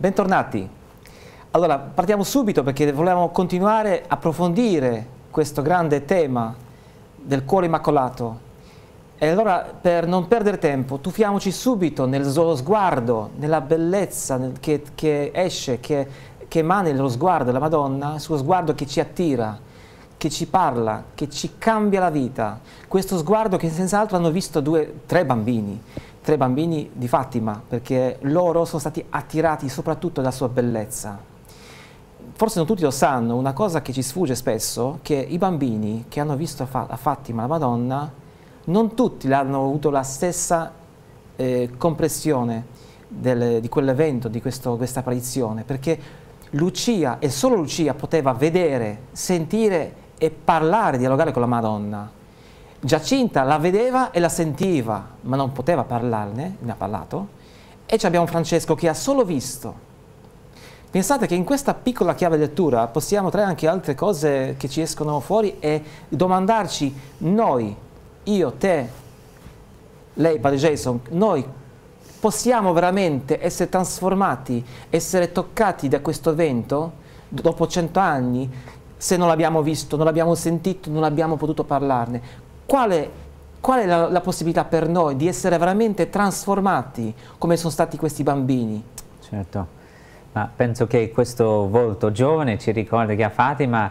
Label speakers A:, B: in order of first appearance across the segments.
A: Bentornati. Allora, partiamo subito perché volevamo continuare a approfondire questo grande tema del cuore immacolato. E allora, per non perdere tempo, tuffiamoci subito nel suo sguardo, nella bellezza che, che, esce, che, che emana nello sguardo della Madonna, il suo sguardo che ci attira, che ci parla, che ci cambia la vita. Questo sguardo che senz'altro hanno visto due, tre bambini tre bambini di Fatima, perché loro sono stati attirati soprattutto dalla sua bellezza. Forse non tutti lo sanno, una cosa che ci sfugge spesso, è che i bambini che hanno visto a Fatima la Madonna, non tutti hanno avuto la stessa eh, comprensione di quell'evento, di questo, questa apparizione, perché Lucia e solo Lucia poteva vedere, sentire e parlare, dialogare con la Madonna Giacinta la vedeva e la sentiva, ma non poteva parlarne, ne ha parlato, e ci abbiamo Francesco che ha solo visto. Pensate che in questa piccola chiave di lettura possiamo trarre anche altre cose che ci escono fuori e domandarci noi, io, te, lei, Padre Jason, noi possiamo veramente essere trasformati, essere toccati da questo vento dopo cento anni, se non l'abbiamo visto, non l'abbiamo sentito, non abbiamo potuto parlarne quale, qual è la, la possibilità per noi di essere veramente trasformati come sono stati questi bambini?
B: Certo. Ma penso che questo volto giovane ci ricorda che a Fatima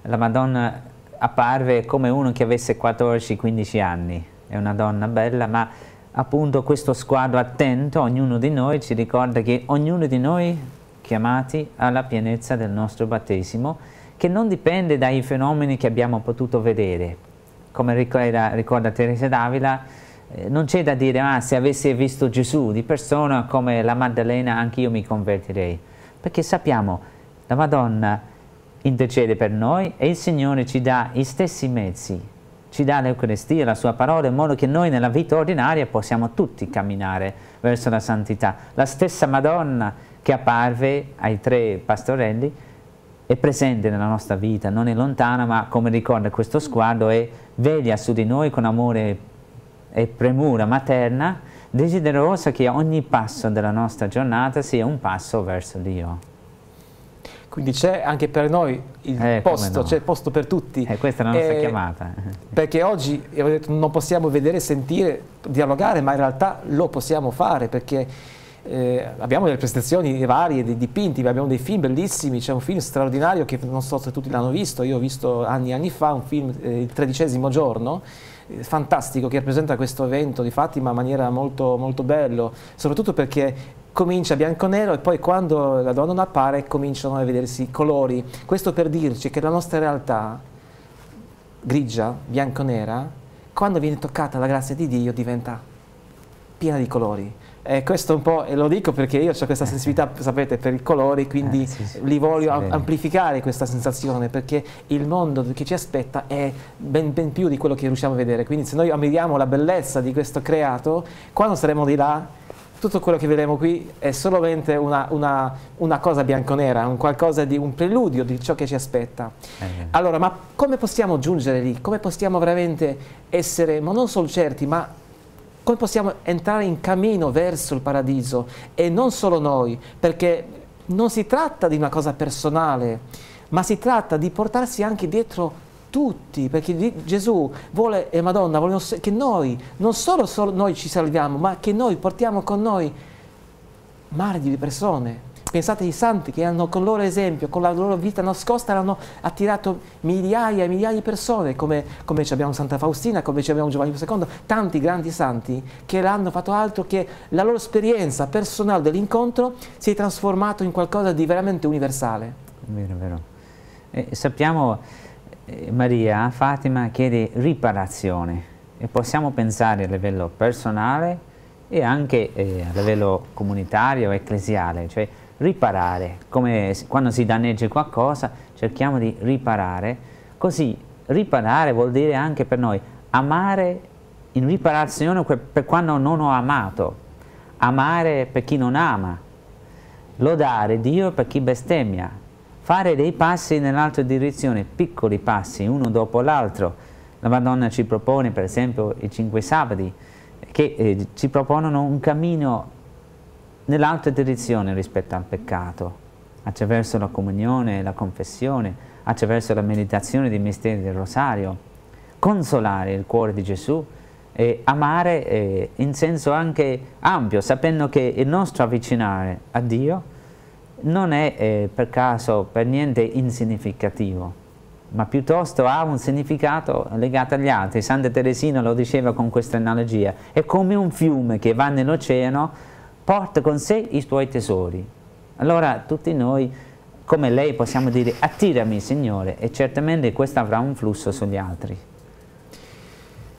B: la Madonna apparve come uno che avesse 14-15 anni, è una donna bella, ma appunto questo sguardo attento, ognuno di noi ci ricorda che ognuno di noi chiamati alla pienezza del nostro battesimo, che non dipende dai fenomeni che abbiamo potuto vedere, come ricorda, ricorda Teresa Davila, eh, non c'è da dire, ah, se avessi visto Gesù di persona come la Maddalena, anch'io mi convertirei. Perché sappiamo, la Madonna intercede per noi e il Signore ci dà gli stessi mezzi, ci dà l'Eucaristia, la sua parola, in modo che noi nella vita ordinaria possiamo tutti camminare verso la santità. La stessa Madonna che apparve ai tre pastorelli, è presente nella nostra vita, non è lontana, ma come ricorda questo sguardo è veglia su di noi con amore e premura materna, desiderosa che ogni passo della nostra giornata sia un passo verso Dio. Quindi c'è
A: anche per noi il eh, posto, no. c'è posto per tutti. E eh, questa è la nostra eh, chiamata. Perché oggi detto, non possiamo vedere, sentire, dialogare, ma in realtà lo possiamo fare perché eh, abbiamo delle prestazioni varie, dei dipinti, abbiamo dei film bellissimi, c'è un film straordinario che non so se tutti l'hanno visto, io ho visto anni e anni fa un film, eh, Il tredicesimo giorno, eh, fantastico, che rappresenta questo evento di Fatima in maniera molto, molto bello, soprattutto perché comincia bianco-nero e poi quando la donna appare cominciano a vedersi i colori. Questo per dirci che la nostra realtà grigia, bianco-nera, quando viene toccata la grazia di Dio diventa piena di colori eh, questo un po', e lo dico perché io ho questa sensibilità, sapete, per i colori, eh, quindi eh, sì, sì, li voglio sì, amplificare questa sensazione, perché il mondo che ci aspetta è ben, ben, più di quello che riusciamo a vedere. Quindi se noi ammiriamo la bellezza di questo creato, quando saremo di là, tutto quello che vedremo qui è solamente una, una, una cosa bianconera, un qualcosa di un preludio di ciò che ci aspetta. Eh, allora, ma come possiamo giungere lì? Come possiamo veramente essere, ma non solo certi, ma come possiamo entrare in cammino verso il paradiso e non solo noi, perché non si tratta di una cosa personale, ma si tratta di portarsi anche dietro tutti, perché Gesù vuole, e Madonna vogliono che noi, non solo, solo noi ci salviamo, ma che noi portiamo con noi mari di persone. Pensate ai santi che hanno, con il loro esempio, con la loro vita nascosta, hanno attirato migliaia e migliaia di persone, come, come abbiamo Santa Faustina, come abbiamo Giovanni II, tanti grandi santi che hanno fatto altro che la loro esperienza personale dell'incontro si è trasformata in qualcosa di veramente universale.
B: Vero, vero. Eh, sappiamo, eh, Maria, Fatima chiede riparazione e possiamo pensare a livello personale e anche eh, a livello comunitario, ecclesiale, cioè riparare, come quando si danneggia qualcosa cerchiamo di riparare, così riparare vuol dire anche per noi amare in riparazione per quando non ho amato, amare per chi non ama, lodare Dio per chi bestemmia, fare dei passi nell'altra direzione, piccoli passi, uno dopo l'altro. La Madonna ci propone, per esempio, i cinque sabati, che eh, ci propongono un cammino nell'altra direzione rispetto al peccato, attraverso la comunione, la confessione, attraverso la meditazione dei misteri del rosario, consolare il cuore di Gesù e amare eh, in senso anche ampio, sapendo che il nostro avvicinare a Dio non è eh, per caso per niente insignificativo, ma piuttosto ha un significato legato agli altri. Santa Teresina lo diceva con questa analogia, è come un fiume che va nell'oceano porta con sé i tuoi tesori. Allora tutti noi, come lei, possiamo dire attirami Signore e certamente questo avrà un flusso sugli altri.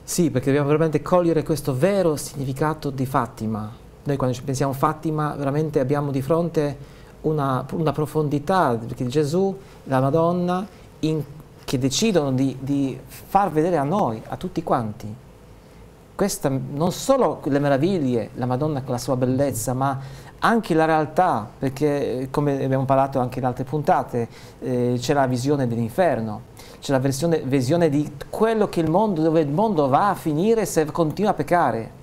A: Sì, perché dobbiamo veramente cogliere questo vero significato di Fatima. Noi quando ci pensiamo a Fatima veramente abbiamo di fronte una, una profondità, perché Gesù, la Madonna, in, che decidono di, di far vedere a noi, a tutti quanti, questa, non solo le meraviglie, la Madonna con la sua bellezza, ma anche la realtà, perché eh, come abbiamo parlato anche in altre puntate, eh, c'è la visione dell'inferno, c'è la versione, visione di quello che il mondo, dove il mondo va a finire se continua a peccare.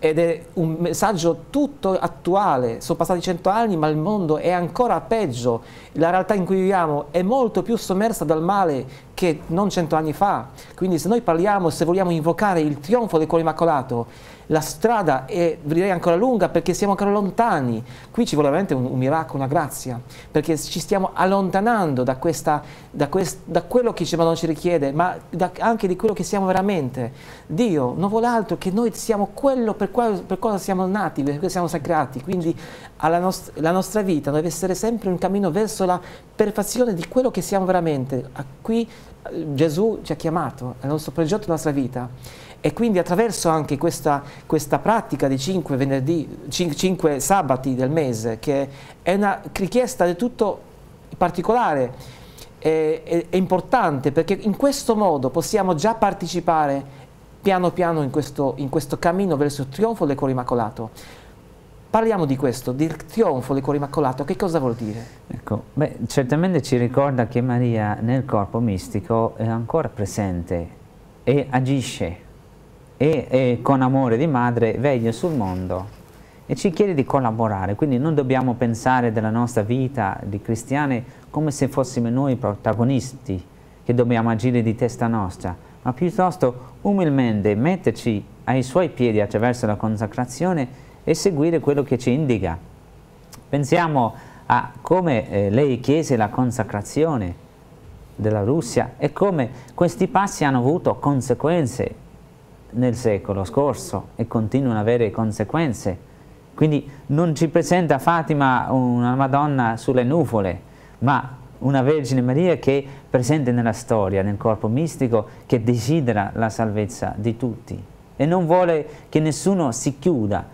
A: Ed è un messaggio tutto attuale, sono passati cento anni ma il mondo è ancora peggio, la realtà in cui viviamo è molto più sommersa dal male che non cento anni fa, quindi se noi parliamo, se vogliamo invocare il trionfo del cuore immacolato, la strada è, direi, ancora lunga perché siamo ancora lontani. Qui ci vuole veramente un, un miracolo, una grazia, perché ci stiamo allontanando da, questa, da, quest, da quello che Madonna ci richiede, ma da, anche di quello che siamo veramente. Dio non vuole altro che noi siamo quello per, quale, per cosa siamo nati, per cosa siamo sacrati. Quindi nost la nostra vita deve essere sempre un cammino verso la perfezione di quello che siamo veramente. A Qui eh, Gesù ci ha chiamato, è il nostro progetto, la nostra vita e quindi attraverso anche questa, questa pratica dei 5, venerdì, 5, 5 sabati del mese, che è una richiesta del tutto particolare, è, è, è, importante perché in questo modo possiamo già partecipare piano piano in questo, in questo cammino verso il trionfo del cuore immacolato. Parliamo di questo, del trionfo del cuore immacolato, che cosa vuol dire?
B: Ecco, beh, certamente ci ricorda che Maria nel corpo mistico è ancora presente e agisce e, e con amore di madre veglia sul mondo e ci chiede di collaborare, quindi non dobbiamo pensare della nostra vita di cristiani come se fossimo noi protagonisti che dobbiamo agire di testa nostra, ma piuttosto umilmente metterci ai suoi piedi attraverso la consacrazione e seguire quello che ci indica. Pensiamo a come eh, lei chiese la consacrazione della Russia e come questi passi hanno avuto conseguenze nel secolo scorso e continuano ad avere conseguenze. Quindi non ci presenta Fatima una Madonna sulle nuvole, ma una Vergine Maria che è presente nella storia, nel corpo mistico, che desidera la salvezza di tutti e non vuole che nessuno si chiuda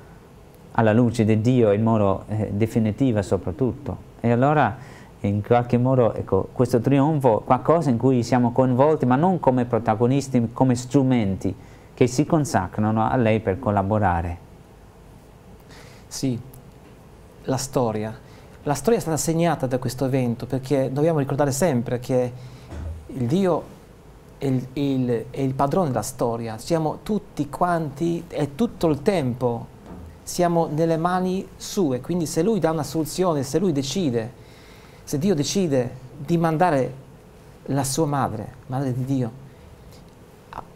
B: alla luce di Dio in modo eh, definitivo soprattutto. E allora in qualche modo ecco, questo trionfo è qualcosa in cui siamo coinvolti, ma non come protagonisti, come strumenti, che si consacrano a lei per collaborare.
A: Sì, la storia. La storia è stata segnata da questo evento perché dobbiamo ricordare sempre che il Dio è il, il, è il padrone della storia, siamo tutti quanti, è tutto il tempo, siamo nelle mani sue, quindi se lui dà una soluzione, se lui decide, se Dio decide di mandare la sua madre, madre di Dio,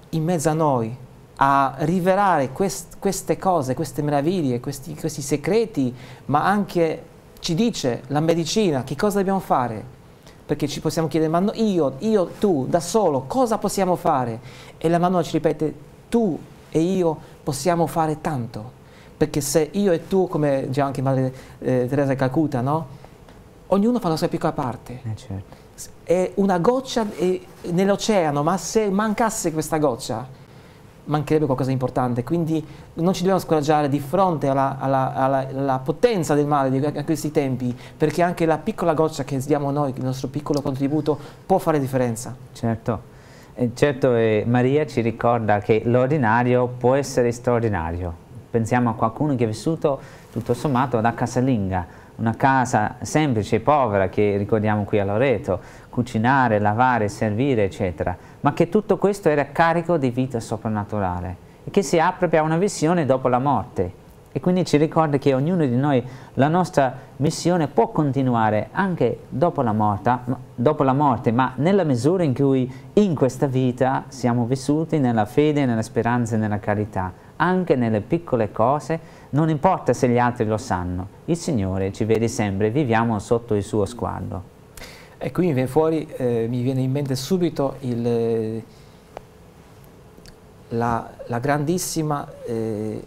A: in mezzo a noi, a rivelare quest, queste cose, queste meraviglie, questi, questi segreti, ma anche ci dice la medicina che cosa dobbiamo fare. Perché ci possiamo chiedere, ma no, io, io, tu, da solo, cosa possiamo fare? E la mano ci ripete, tu e io possiamo fare tanto. Perché se io e tu, come già anche Madre eh, Teresa Calcuta, no? ognuno fa la sua piccola parte. Eh certo. È una goccia eh, nell'oceano, ma se mancasse questa goccia, mancherebbe qualcosa di importante. Quindi non ci dobbiamo scoraggiare di fronte alla, alla, alla, alla potenza del male di a questi tempi, perché anche la piccola goccia che diamo noi, il nostro piccolo contributo, può fare differenza.
B: Certo. Certo, eh, Maria ci ricorda che l'ordinario può essere straordinario. Pensiamo a qualcuno che è vissuto tutto sommato da casalinga, una casa semplice, e povera, che ricordiamo qui a Loreto, cucinare, lavare, servire, eccetera ma che tutto questo era carico di vita soprannaturale e che si apre a una visione dopo la morte. E quindi ci ricorda che ognuno di noi, la nostra missione può continuare anche dopo la, morte, dopo la morte, ma nella misura in cui in questa vita siamo vissuti nella fede, nella speranza e nella carità, anche nelle piccole cose, non importa se gli altri lo sanno, il Signore ci vede sempre, viviamo sotto il suo sguardo.
A: E qui mi viene fuori, eh, mi viene in mente subito il, eh, la, la, grandissima, eh,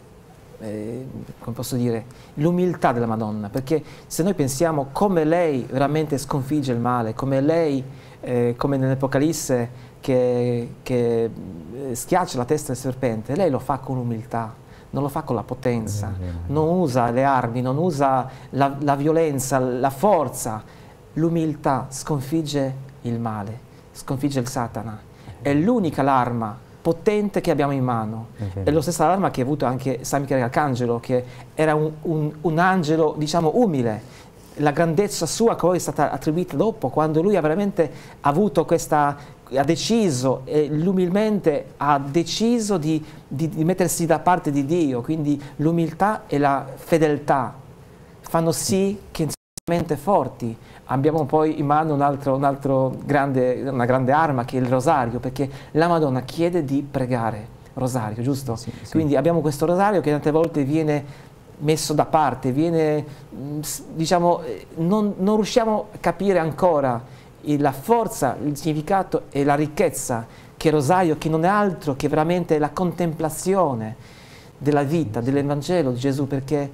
A: eh, come posso dire, l'umiltà della Madonna, perché se noi pensiamo come lei veramente sconfigge il male, come lei, eh, come nell'Apocalisse, che, che eh, schiaccia la testa del serpente, lei lo fa con umiltà, non lo fa con la potenza, non usa le armi, non usa la, la violenza, la forza, l'umiltà sconfigge il male, sconfigge il Satana. È l'unica l'arma potente che abbiamo in mano. Okay. Mhm. È la stessa arma che ha avuto anche San Michele Arcangelo, che era un, un, un angelo, diciamo, umile. La grandezza sua poi è stata attribuita dopo, quando lui ha veramente avuto questa, ha deciso, e l'umilmente ha deciso di, di, di mettersi da parte di Dio, quindi l'umiltà e la fedeltà fanno sì che forti. Abbiamo poi in mano un altro, un altro grande, una grande arma che è il rosario, perché la Madonna chiede di pregare, rosario, giusto? Sì, sì. Quindi abbiamo questo rosario che tante volte viene messo da parte, viene, mm, diciamo, eh, non, non riusciamo a capire ancora la forza, il significato e la ricchezza che rosario, che non è altro che veramente la contemplazione, della vita, dell'Evangelo di Gesù, perché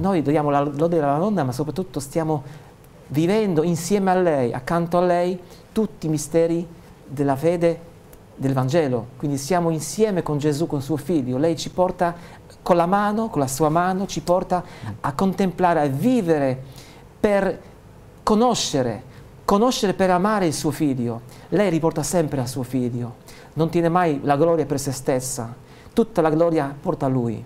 A: noi diamo la lode alla nonna, ma soprattutto stiamo vivendo insieme a lei, accanto a lei, tutti i misteri della fede del Vangelo. Quindi siamo insieme con Gesù, con suo figlio. Lei ci porta con la mano, con la sua mano, ci porta a contemplare, a vivere per conoscere, conoscere per amare il suo figlio. Lei riporta sempre al suo figlio. Non tiene mai la gloria per se stessa, tutta la gloria porta a Lui.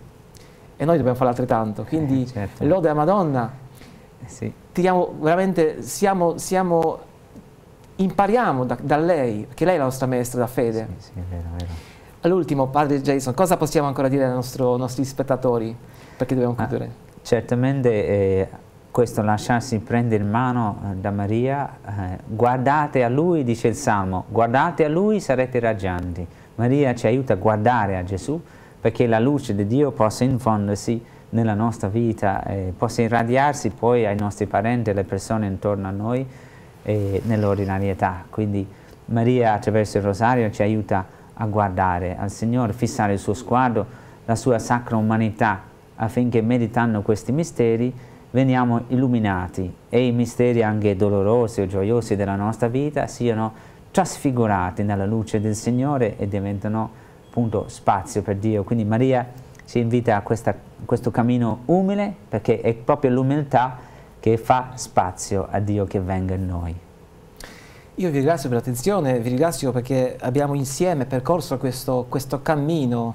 A: E noi dobbiamo fare altrettanto. Quindi, eh, certo. lode a Madonna. Eh, sì. Tiriamo, veramente, siamo, siamo, impariamo da, da, lei, perché lei è la nostra maestra da fede. Sì, sì, è vero, è vero. All'ultimo, padre Jason, cosa possiamo ancora dire ai, nostro, nostri spettatori? Perché dobbiamo chiudere. Ah, certamente
B: eh, questo lasciarsi prendere in mano eh, da Maria, eh, guardate a lui, dice il Salmo, guardate a lui sarete raggianti. Maria ci aiuta a guardare a Gesù perché la luce di Dio possa infondersi nella nostra vita, eh, possa irradiarsi poi ai nostri parenti, e alle persone intorno a noi eh, nell'ordinarietà. Quindi Maria attraverso il rosario ci aiuta a guardare al Signore, fissare il suo sguardo, la sua sacra umanità, affinché meditando questi misteri veniamo illuminati e i misteri anche dolorosi o gioiosi della nostra vita siano trasfigurati nella luce del Signore e diventano appunto spazio per Dio. Quindi Maria ci invita a questa, questo cammino umile perché è proprio l'umiltà che fa spazio a Dio che venga in noi.
A: Io vi ringrazio per l'attenzione, vi ringrazio perché abbiamo insieme percorso questo, questo cammino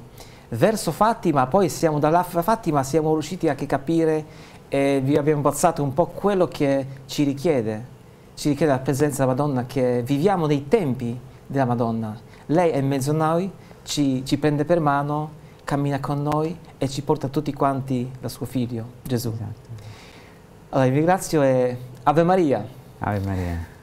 A: verso Fatima, poi siamo dalla Fatima siamo riusciti anche a capire e vi abbiamo passato un po' quello che ci richiede ci richiede la presenza della Madonna, che viviamo nei tempi della Madonna. Lei è in mezzo a noi, ci, ci prende per mano, cammina con noi e ci porta tutti quanti da suo figlio, Gesù. Esatto. Allora vi ringrazio e Ave Maria. Ave Maria.